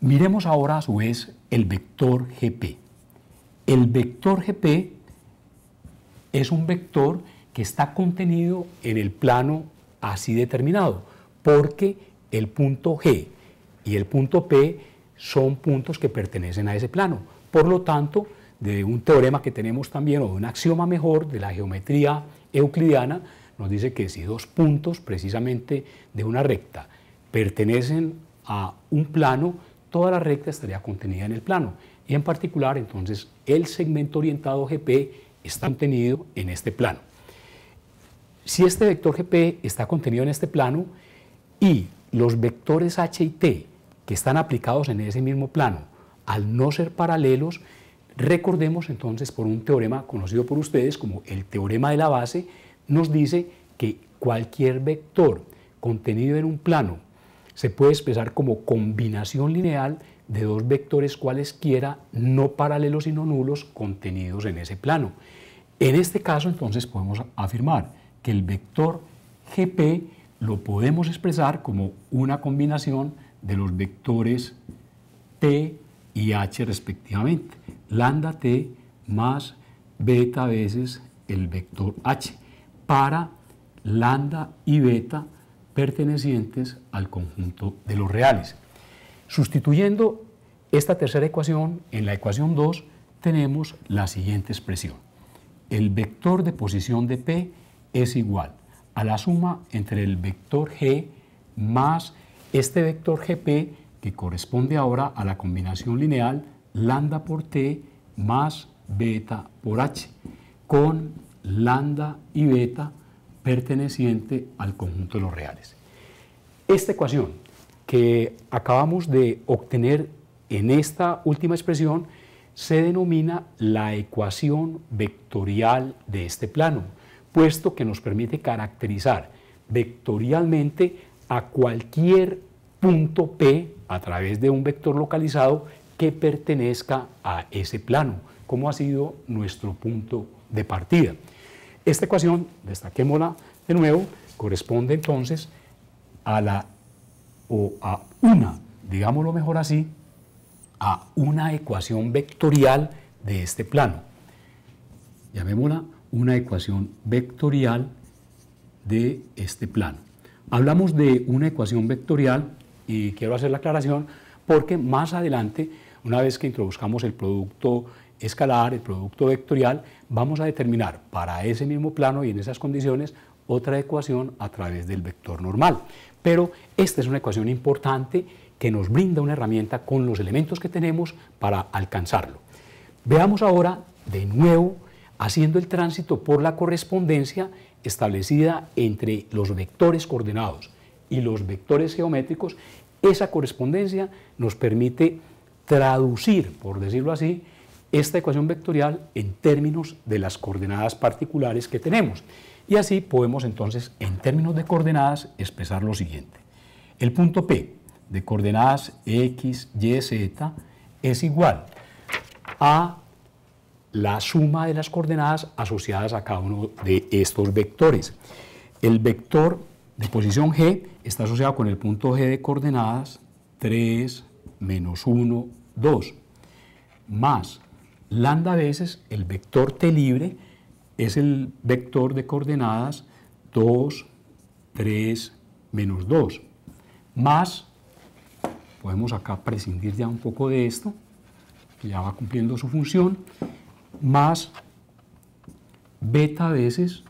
Miremos ahora a su vez el vector GP. El vector GP es un vector que está contenido en el plano así determinado porque el punto G y el punto P son puntos que pertenecen a ese plano. Por lo tanto, de un teorema que tenemos también, o de un axioma mejor de la geometría euclidiana, nos dice que si dos puntos precisamente de una recta pertenecen a un plano, toda la recta estaría contenida en el plano. Y en particular, entonces, el segmento orientado GP está contenido en este plano. Si este vector GP está contenido en este plano, y los vectores H y T que están aplicados en ese mismo plano, al no ser paralelos, recordemos entonces por un teorema conocido por ustedes como el teorema de la base, nos dice que cualquier vector contenido en un plano se puede expresar como combinación lineal de dos vectores cualesquiera no paralelos no nulos contenidos en ese plano. En este caso entonces podemos afirmar que el vector GP lo podemos expresar como una combinación de los vectores t y h respectivamente. Lambda t más beta veces el vector h para lambda y beta pertenecientes al conjunto de los reales. Sustituyendo esta tercera ecuación, en la ecuación 2 tenemos la siguiente expresión. El vector de posición de P es igual a la suma entre el vector g más este vector gp que corresponde ahora a la combinación lineal lambda por t más beta por h, con lambda y beta perteneciente al conjunto de los reales. Esta ecuación que acabamos de obtener en esta última expresión se denomina la ecuación vectorial de este plano puesto que nos permite caracterizar vectorialmente a cualquier punto P a través de un vector localizado que pertenezca a ese plano, como ha sido nuestro punto de partida. Esta ecuación, destaquémosla de nuevo, corresponde entonces a la o a una, digámoslo mejor así, a una ecuación vectorial de este plano. Llamémosla una ecuación vectorial de este plano. Hablamos de una ecuación vectorial y quiero hacer la aclaración porque más adelante, una vez que introduzcamos el producto escalar, el producto vectorial, vamos a determinar para ese mismo plano y en esas condiciones otra ecuación a través del vector normal. Pero esta es una ecuación importante que nos brinda una herramienta con los elementos que tenemos para alcanzarlo. Veamos ahora de nuevo haciendo el tránsito por la correspondencia establecida entre los vectores coordenados y los vectores geométricos, esa correspondencia nos permite traducir, por decirlo así, esta ecuación vectorial en términos de las coordenadas particulares que tenemos. Y así podemos entonces, en términos de coordenadas, expresar lo siguiente. El punto P de coordenadas x, y, z es igual a la suma de las coordenadas asociadas a cada uno de estos vectores. El vector de posición G está asociado con el punto G de coordenadas 3, menos 1, 2, más lambda veces el vector T libre es el vector de coordenadas 2, 3, menos 2, más, podemos acá prescindir ya un poco de esto, que ya va cumpliendo su función, más beta veces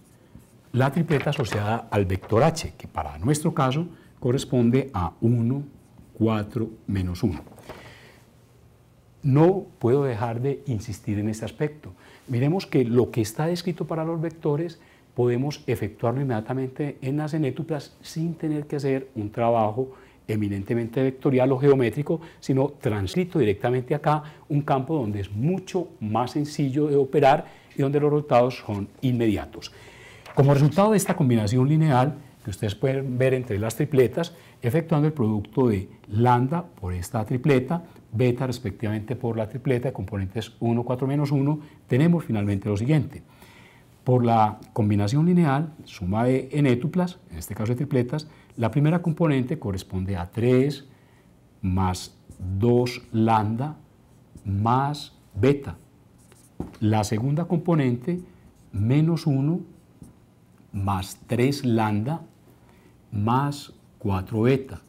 la tripleta asociada al vector h, que para nuestro caso corresponde a 1, 4, menos 1. No puedo dejar de insistir en este aspecto. Miremos que lo que está descrito para los vectores podemos efectuarlo inmediatamente en las enétuplas sin tener que hacer un trabajo eminentemente vectorial o geométrico, sino transito directamente acá un campo donde es mucho más sencillo de operar y donde los resultados son inmediatos. Como resultado de esta combinación lineal, que ustedes pueden ver entre las tripletas, efectuando el producto de lambda por esta tripleta, beta respectivamente por la tripleta de componentes 1, 4, menos 1, tenemos finalmente lo siguiente. Por la combinación lineal, suma de enétuplas, en este caso de tripletas, la primera componente corresponde a 3 más 2 lambda más beta. La segunda componente, menos 1 más 3 lambda más 4 beta.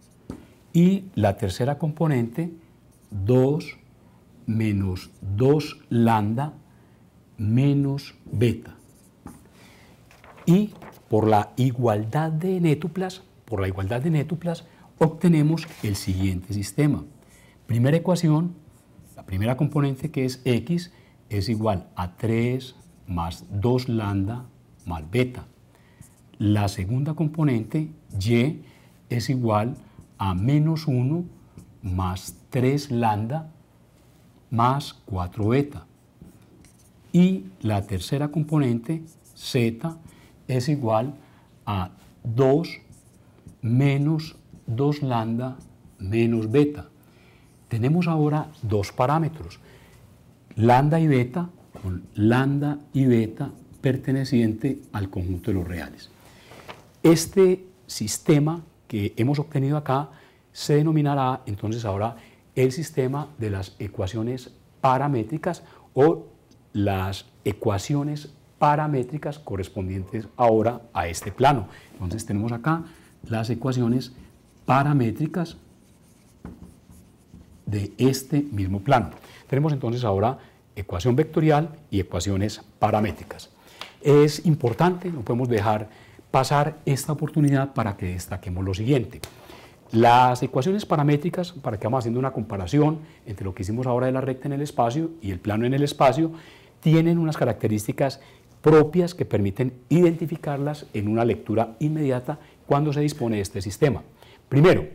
Y la tercera componente, 2 menos 2 lambda menos beta y por la igualdad de nétuplas, por la igualdad de obtenemos el siguiente sistema. Primera ecuación, la primera componente que es x es igual a 3 más 2 lambda más beta. La segunda componente, y, es igual a menos 1 más 3 lambda más 4 beta. Y la tercera componente, z, es igual a 2 menos 2 lambda menos beta. Tenemos ahora dos parámetros, lambda y beta, con lambda y beta perteneciente al conjunto de los reales. Este sistema que hemos obtenido acá se denominará entonces ahora el sistema de las ecuaciones paramétricas o las ecuaciones paramétricas correspondientes ahora a este plano. Entonces tenemos acá las ecuaciones paramétricas de este mismo plano. Tenemos entonces ahora ecuación vectorial y ecuaciones paramétricas. Es importante, no podemos dejar pasar esta oportunidad para que destaquemos lo siguiente. Las ecuaciones paramétricas, para que vamos haciendo una comparación entre lo que hicimos ahora de la recta en el espacio y el plano en el espacio, tienen unas características propias que permiten identificarlas en una lectura inmediata cuando se dispone de este sistema. Primero,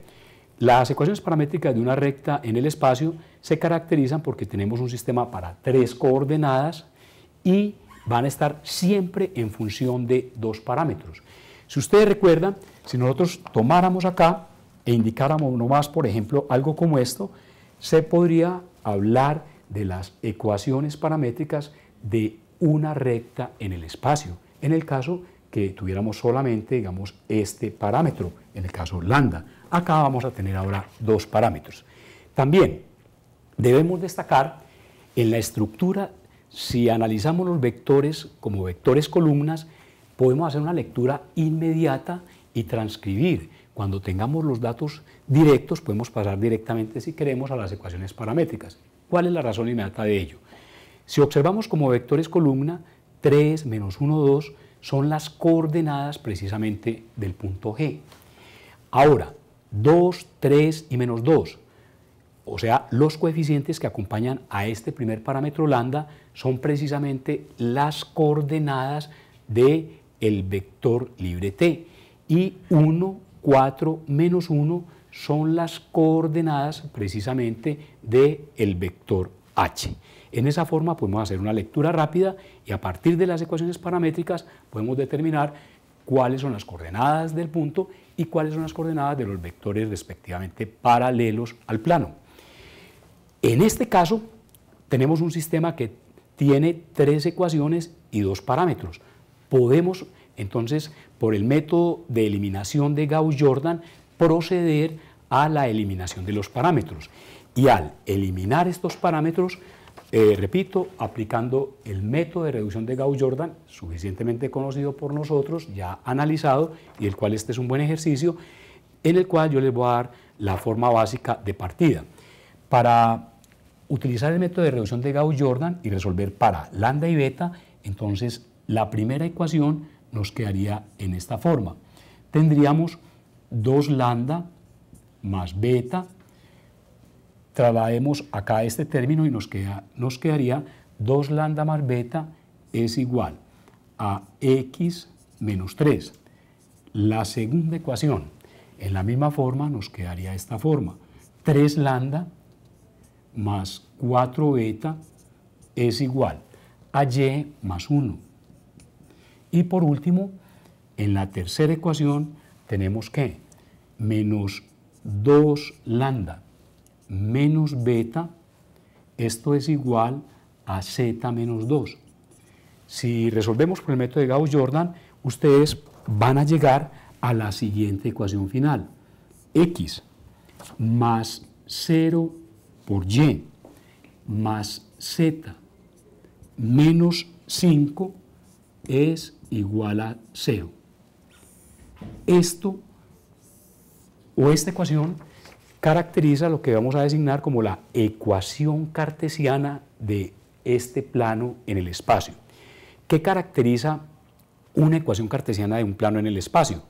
las ecuaciones paramétricas de una recta en el espacio se caracterizan porque tenemos un sistema para tres coordenadas y van a estar siempre en función de dos parámetros. Si ustedes recuerdan, si nosotros tomáramos acá e indicáramos nomás, por ejemplo, algo como esto, se podría hablar de las ecuaciones paramétricas de una recta en el espacio, en el caso que tuviéramos solamente, digamos, este parámetro, en el caso lambda. Acá vamos a tener ahora dos parámetros. También debemos destacar en la estructura, si analizamos los vectores como vectores columnas, podemos hacer una lectura inmediata y transcribir. Cuando tengamos los datos directos, podemos pasar directamente, si queremos, a las ecuaciones paramétricas. ¿Cuál es la razón inmediata de ello? Si observamos como vectores columna, 3 menos 1, 2 son las coordenadas precisamente del punto G. Ahora, 2, 3 y menos 2, o sea, los coeficientes que acompañan a este primer parámetro lambda son precisamente las coordenadas de vector libre t. Y 1, 4, menos 1 son las coordenadas precisamente del vector h. En esa forma podemos hacer una lectura rápida y a partir de las ecuaciones paramétricas podemos determinar cuáles son las coordenadas del punto y cuáles son las coordenadas de los vectores respectivamente paralelos al plano. En este caso tenemos un sistema que tiene tres ecuaciones y dos parámetros. Podemos entonces, por el método de eliminación de Gauss-Jordan, proceder a la eliminación de los parámetros. Y al eliminar estos parámetros, eh, repito, aplicando el método de reducción de Gauss-Jordan, suficientemente conocido por nosotros, ya analizado, y el cual este es un buen ejercicio, en el cual yo les voy a dar la forma básica de partida. Para utilizar el método de reducción de Gauss-Jordan y resolver para lambda y beta, entonces la primera ecuación nos quedaría en esta forma. Tendríamos 2 lambda más beta Trabajemos acá este término y nos, queda, nos quedaría 2 lambda más beta es igual a x menos 3. La segunda ecuación, en la misma forma, nos quedaría esta forma. 3 lambda más 4 beta es igual a y más 1. Y por último, en la tercera ecuación tenemos que menos 2 lambda menos beta, esto es igual a z menos 2. Si resolvemos por el método de Gauss-Jordan, ustedes van a llegar a la siguiente ecuación final. x más 0 por y más z menos 5 es igual a 0. Esto o esta ecuación caracteriza lo que vamos a designar como la ecuación cartesiana de este plano en el espacio. ¿Qué caracteriza una ecuación cartesiana de un plano en el espacio?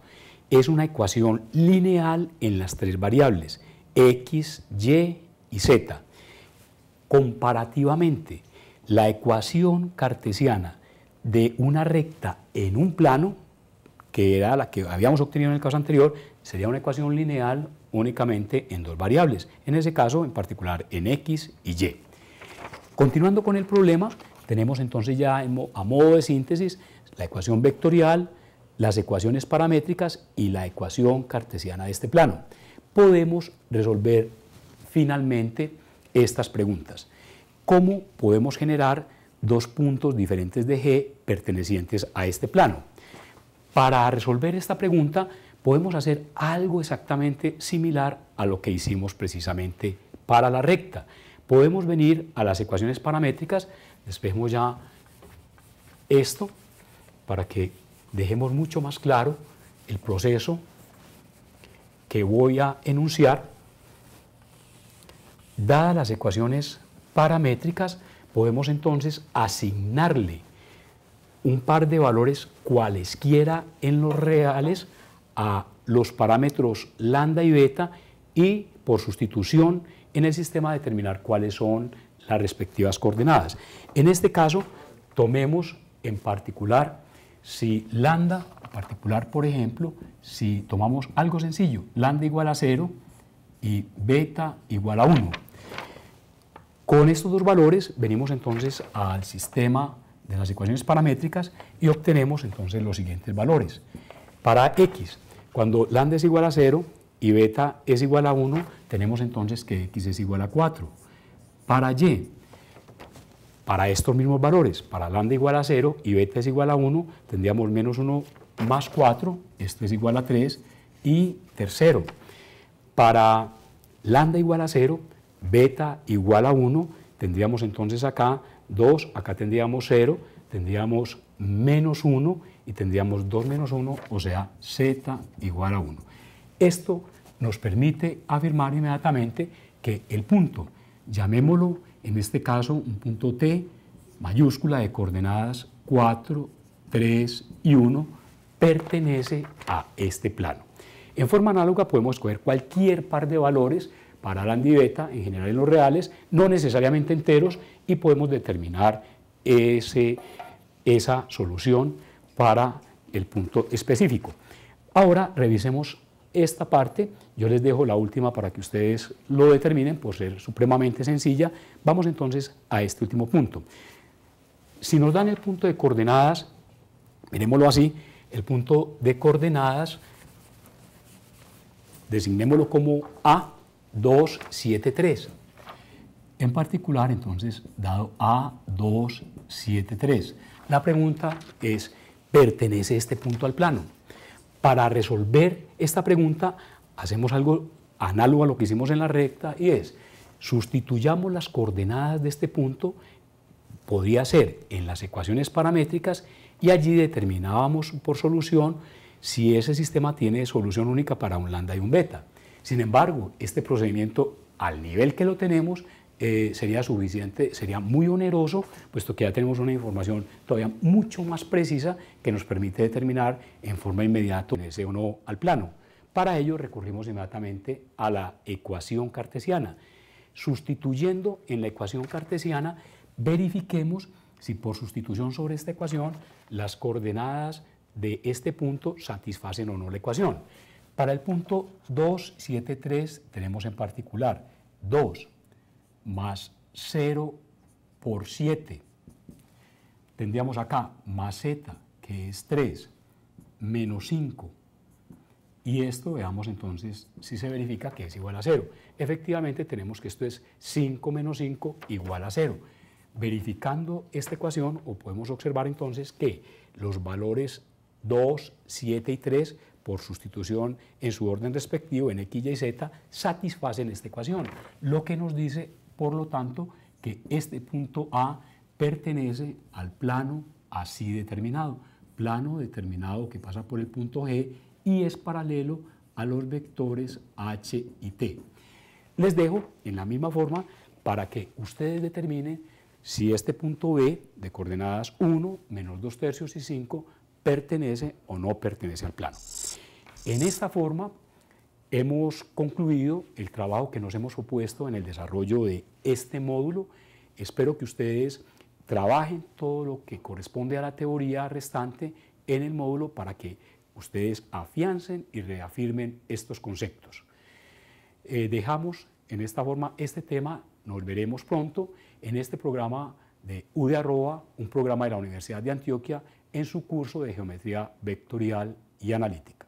Es una ecuación lineal en las tres variables, x, y y z. Comparativamente, la ecuación cartesiana de una recta en un plano, que era la que habíamos obtenido en el caso anterior, sería una ecuación lineal únicamente en dos variables, en ese caso en particular en x y y. Continuando con el problema, tenemos entonces ya a modo de síntesis la ecuación vectorial, las ecuaciones paramétricas y la ecuación cartesiana de este plano. Podemos resolver finalmente estas preguntas. ¿Cómo podemos generar dos puntos diferentes de G pertenecientes a este plano? Para resolver esta pregunta podemos hacer algo exactamente similar a lo que hicimos precisamente para la recta. Podemos venir a las ecuaciones paramétricas, despejemos ya esto para que dejemos mucho más claro el proceso que voy a enunciar. Dadas las ecuaciones paramétricas, podemos entonces asignarle un par de valores cualesquiera en los reales a los parámetros lambda y beta y por sustitución en el sistema determinar cuáles son las respectivas coordenadas. En este caso, tomemos en particular si lambda, particular por ejemplo, si tomamos algo sencillo, lambda igual a 0 y beta igual a 1. Con estos dos valores venimos entonces al sistema de las ecuaciones paramétricas y obtenemos entonces los siguientes valores. Para x cuando lambda es igual a 0 y beta es igual a 1, tenemos entonces que x es igual a 4. Para y, para estos mismos valores, para lambda igual a 0 y beta es igual a 1, tendríamos menos 1 más 4, esto es igual a 3. Y tercero, para lambda igual a 0, beta igual a 1, tendríamos entonces acá 2, acá tendríamos 0, tendríamos menos 1 y tendríamos 2 menos 1, o sea, z igual a 1. Esto nos permite afirmar inmediatamente que el punto, llamémoslo en este caso un punto t mayúscula de coordenadas 4, 3 y 1, pertenece a este plano. En forma análoga podemos escoger cualquier par de valores para la andiveta, en general en los reales, no necesariamente enteros, y podemos determinar esa solución para el punto específico. Ahora revisemos esta parte, yo les dejo la última para que ustedes lo determinen por ser supremamente sencilla. Vamos entonces a este último punto. Si nos dan el punto de coordenadas, miremoslo así, el punto de coordenadas, designémoslo como A, 273 En particular, entonces, dado A, 273 La pregunta es, pertenece este punto al plano. Para resolver esta pregunta hacemos algo análogo a lo que hicimos en la recta y es sustituyamos las coordenadas de este punto, podría ser en las ecuaciones paramétricas y allí determinábamos por solución si ese sistema tiene solución única para un lambda y un beta. Sin embargo, este procedimiento al nivel que lo tenemos eh, sería suficiente, sería muy oneroso, puesto que ya tenemos una información todavía mucho más precisa que nos permite determinar en forma inmediata si ese o no al plano. Para ello recurrimos inmediatamente a la ecuación cartesiana. Sustituyendo en la ecuación cartesiana, verifiquemos si por sustitución sobre esta ecuación las coordenadas de este punto satisfacen o no la ecuación. Para el punto 2, 7, 3 tenemos en particular 2, más 0 por 7. Tendríamos acá más z, que es 3, menos 5. Y esto veamos entonces si se verifica que es igual a 0. Efectivamente tenemos que esto es 5 menos 5 igual a 0. Verificando esta ecuación, o podemos observar entonces que los valores 2, 7 y 3 por sustitución en su orden respectivo en X, Y y Z, satisfacen esta ecuación, lo que nos dice por lo tanto, que este punto A pertenece al plano así determinado, plano determinado que pasa por el punto G y es paralelo a los vectores H y T. Les dejo en la misma forma para que ustedes determinen si este punto B de coordenadas 1, menos 2 tercios y 5 pertenece o no pertenece al plano. En esta forma Hemos concluido el trabajo que nos hemos opuesto en el desarrollo de este módulo. Espero que ustedes trabajen todo lo que corresponde a la teoría restante en el módulo para que ustedes afiancen y reafirmen estos conceptos. Eh, dejamos en esta forma este tema, nos veremos pronto en este programa de UDE un programa de la Universidad de Antioquia en su curso de Geometría Vectorial y Analítica.